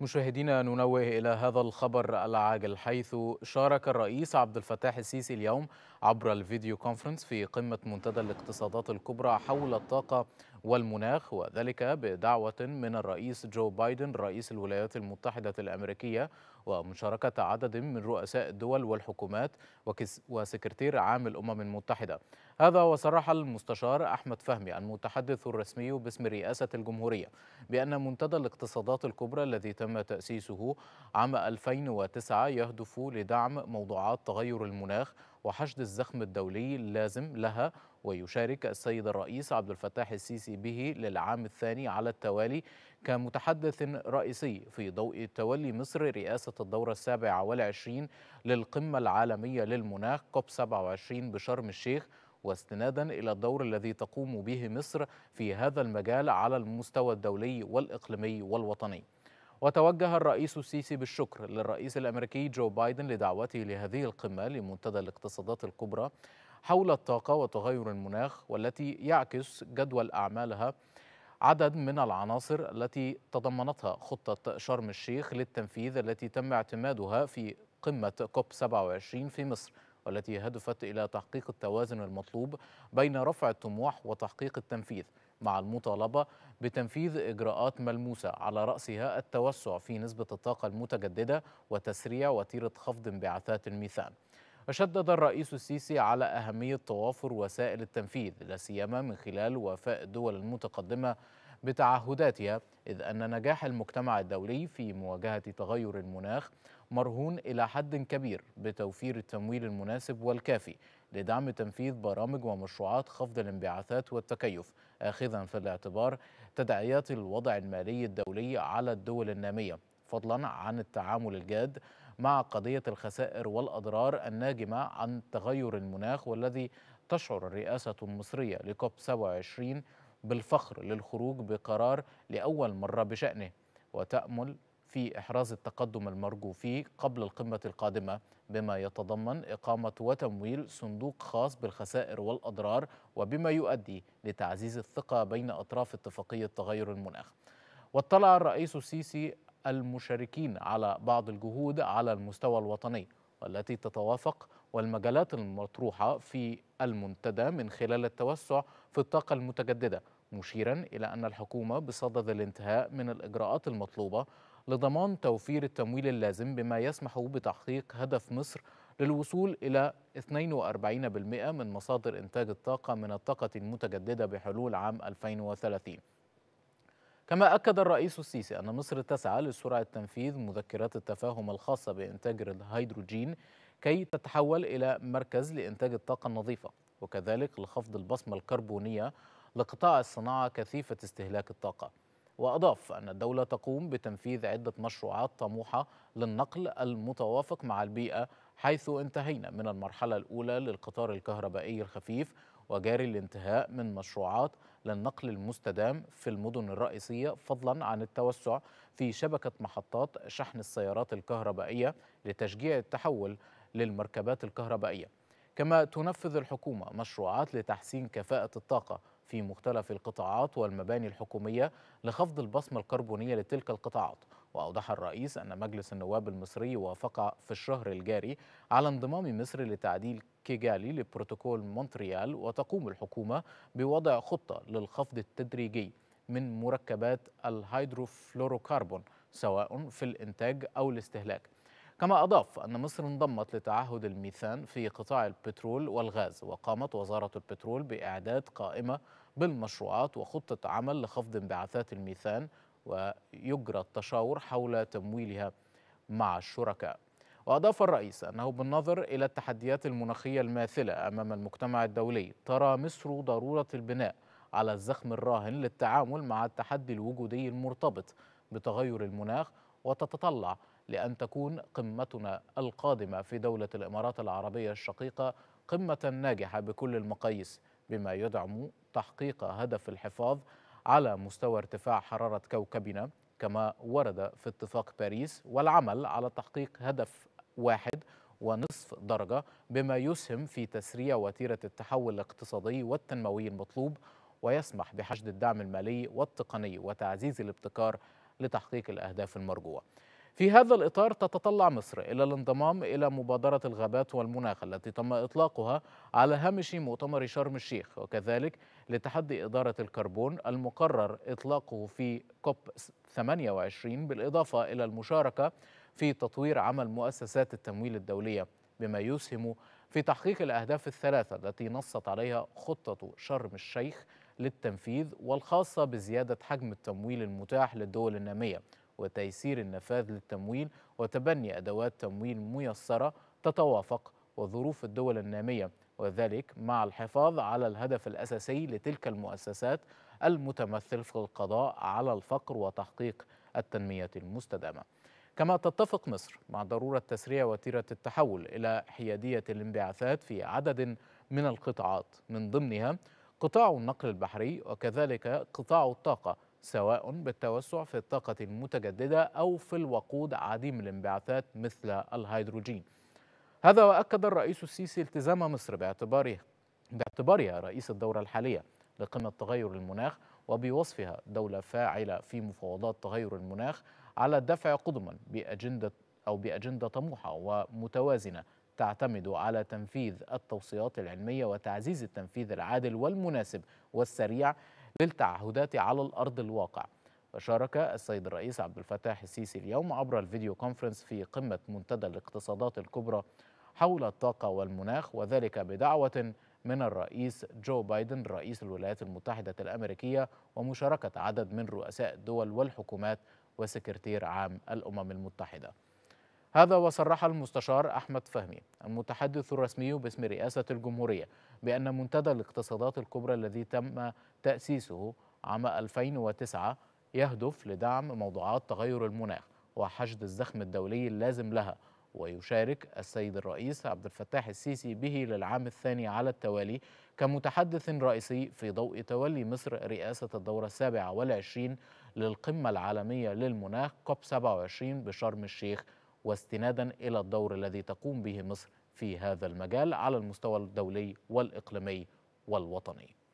مشاهدينا ننوه إلى هذا الخبر العاجل حيث شارك الرئيس عبد الفتاح السيسي اليوم عبر الفيديو كونفرنس في قمة منتدى الاقتصادات الكبرى حول الطاقة والمناخ وذلك بدعوة من الرئيس جو بايدن رئيس الولايات المتحدة الأمريكية ومشاركة عدد من رؤساء الدول والحكومات وسكرتير عام الأمم المتحدة هذا وصرح المستشار أحمد فهمي المتحدث الرسمي باسم رئاسة الجمهورية بأن منتدى الاقتصادات الكبرى الذي تم تأسيسه عام 2009 يهدف لدعم موضوعات تغير المناخ وحشد الزخم الدولي اللازم لها ويشارك السيد الرئيس عبد الفتاح السيسي به للعام الثاني على التوالي كمتحدث رئيسي في ضوء تولي مصر رئاسة الدورة السابعة والعشرين للقمة العالمية للمناخ كوب 27 بشرم الشيخ واستنادا الى الدور الذي تقوم به مصر في هذا المجال على المستوى الدولي والاقليمي والوطني. وتوجه الرئيس السيسي بالشكر للرئيس الامريكي جو بايدن لدعوته لهذه القمه لمنتدى الاقتصادات الكبرى حول الطاقة وتغير المناخ والتي يعكس جدول أعمالها عدد من العناصر التي تضمنتها خطة شرم الشيخ للتنفيذ التي تم اعتمادها في قمة كوب 27 في مصر والتي هدفت إلى تحقيق التوازن المطلوب بين رفع الطموح وتحقيق التنفيذ مع المطالبة بتنفيذ إجراءات ملموسة على رأسها التوسع في نسبة الطاقة المتجددة وتسريع وتيرة خفض انبعاثات الميثان فشدد الرئيس السيسي على أهمية توافر وسائل التنفيذ لا سيما من خلال وفاء الدول المتقدمة بتعهداتها إذ أن نجاح المجتمع الدولي في مواجهة تغير المناخ مرهون إلى حد كبير بتوفير التمويل المناسب والكافي لدعم تنفيذ برامج ومشروعات خفض الانبعاثات والتكيف آخذا في الاعتبار تداعيات الوضع المالي الدولي على الدول النامية فضلا عن التعامل الجاد مع قضية الخسائر والأضرار الناجمة عن تغير المناخ والذي تشعر الرئاسة المصرية لكوب 27 بالفخر للخروج بقرار لأول مرة بشأنه وتأمل في إحراز التقدم المرجو فيه قبل القمة القادمة بما يتضمن إقامة وتمويل صندوق خاص بالخسائر والأضرار وبما يؤدي لتعزيز الثقة بين أطراف اتفاقية تغير المناخ واطلع الرئيس السيسي المشاركين على بعض الجهود على المستوى الوطني والتي تتوافق والمجالات المطروحة في المنتدى من خلال التوسع في الطاقة المتجددة مشيرا إلى أن الحكومة بصدد الانتهاء من الإجراءات المطلوبة لضمان توفير التمويل اللازم بما يسمح بتحقيق هدف مصر للوصول إلى 42% من مصادر إنتاج الطاقة من الطاقة المتجددة بحلول عام 2030 كما أكد الرئيس السيسي أن مصر تسعى لسرعة تنفيذ مذكرات التفاهم الخاصة بإنتاج الهيدروجين كي تتحول إلى مركز لإنتاج الطاقة النظيفة وكذلك لخفض البصمة الكربونية لقطاع الصناعة كثيفة استهلاك الطاقة وأضاف أن الدولة تقوم بتنفيذ عدة مشروعات طموحة للنقل المتوافق مع البيئة حيث انتهينا من المرحلة الأولى للقطار الكهربائي الخفيف وجاري الانتهاء من مشروعات للنقل المستدام في المدن الرئيسية فضلا عن التوسع في شبكة محطات شحن السيارات الكهربائية لتشجيع التحول للمركبات الكهربائية كما تنفذ الحكومة مشروعات لتحسين كفاءة الطاقة في مختلف القطاعات والمباني الحكومية لخفض البصمة الكربونية لتلك القطاعات وأوضح الرئيس أن مجلس النواب المصري وافق في الشهر الجاري على انضمام مصر لتعديل كيجالي لبروتوكول مونتريال وتقوم الحكومة بوضع خطة للخفض التدريجي من مركبات الهيدروفلوروكربون سواء في الإنتاج أو الاستهلاك كما أضاف أن مصر انضمت لتعهد الميثان في قطاع البترول والغاز وقامت وزارة البترول بإعداد قائمة بالمشروعات وخطة عمل لخفض انبعاثات الميثان ويجرى التشاور حول تمويلها مع الشركاء وأضاف الرئيس أنه بالنظر إلى التحديات المناخية الماثلة أمام المجتمع الدولي ترى مصر ضرورة البناء على الزخم الراهن للتعامل مع التحدي الوجودي المرتبط بتغير المناخ وتتطلع لأن تكون قمتنا القادمة في دولة الإمارات العربية الشقيقة قمة ناجحة بكل المقاييس بما يدعم تحقيق هدف الحفاظ على مستوى ارتفاع حرارة كوكبنا كما ورد في اتفاق باريس والعمل على تحقيق هدف واحد ونصف درجة بما يسهم في تسريع وتيرة التحول الاقتصادي والتنموي المطلوب ويسمح بحشد الدعم المالي والتقني وتعزيز الابتكار لتحقيق الأهداف المرجوة في هذا الإطار تتطلع مصر إلى الانضمام إلى مبادرة الغابات والمناخ التي تم إطلاقها على هامش مؤتمر شرم الشيخ وكذلك لتحدي إدارة الكربون المقرر إطلاقه في كوب 28 بالإضافة إلى المشاركة في تطوير عمل مؤسسات التمويل الدولية بما يسهم في تحقيق الأهداف الثلاثة التي نصت عليها خطة شرم الشيخ للتنفيذ والخاصة بزيادة حجم التمويل المتاح للدول النامية وتيسير النفاذ للتمويل وتبني أدوات تمويل ميسرة تتوافق وظروف الدول النامية وذلك مع الحفاظ على الهدف الأساسي لتلك المؤسسات المتمثل في القضاء على الفقر وتحقيق التنمية المستدامة كما تتفق مصر مع ضرورة تسريع وتيرة التحول إلى حيادية الانبعاثات في عدد من القطاعات من ضمنها قطاع النقل البحري وكذلك قطاع الطاقة سواء بالتوسع في الطاقة المتجددة أو في الوقود عديم الانبعاثات مثل الهيدروجين هذا وأكد الرئيس السيسي التزام مصر باعتباره باعتبارها رئيس الدورة الحالية لقمة تغير المناخ وبوصفها دولة فاعلة في مفاوضات تغير المناخ على الدفع قدما بأجندة أو بأجندة طموحة ومتوازنة تعتمد على تنفيذ التوصيات العلمية وتعزيز التنفيذ العادل والمناسب والسريع للتعهدات على الأرض الواقع وشارك السيد الرئيس عبد الفتاح السيسي اليوم عبر الفيديو كونفرنس في قمة منتدى الاقتصادات الكبرى حول الطاقة والمناخ وذلك بدعوة من الرئيس جو بايدن رئيس الولايات المتحدة الأمريكية ومشاركة عدد من رؤساء الدول والحكومات وسكرتير عام الأمم المتحدة هذا وصرح المستشار أحمد فهمي المتحدث الرسمي باسم رئاسة الجمهورية بأن منتدى الاقتصادات الكبرى الذي تم تأسيسه عام 2009 يهدف لدعم موضوعات تغير المناخ وحشد الزخم الدولي اللازم لها ويشارك السيد الرئيس عبد الفتاح السيسي به للعام الثاني على التوالي كمتحدث رئيسي في ضوء تولي مصر رئاسة الدورة السابعة والعشرين للقمة العالمية للمناخ كوب 27 بشرم الشيخ واستنادا إلى الدور الذي تقوم به مصر في هذا المجال على المستوى الدولي والإقليمي والوطني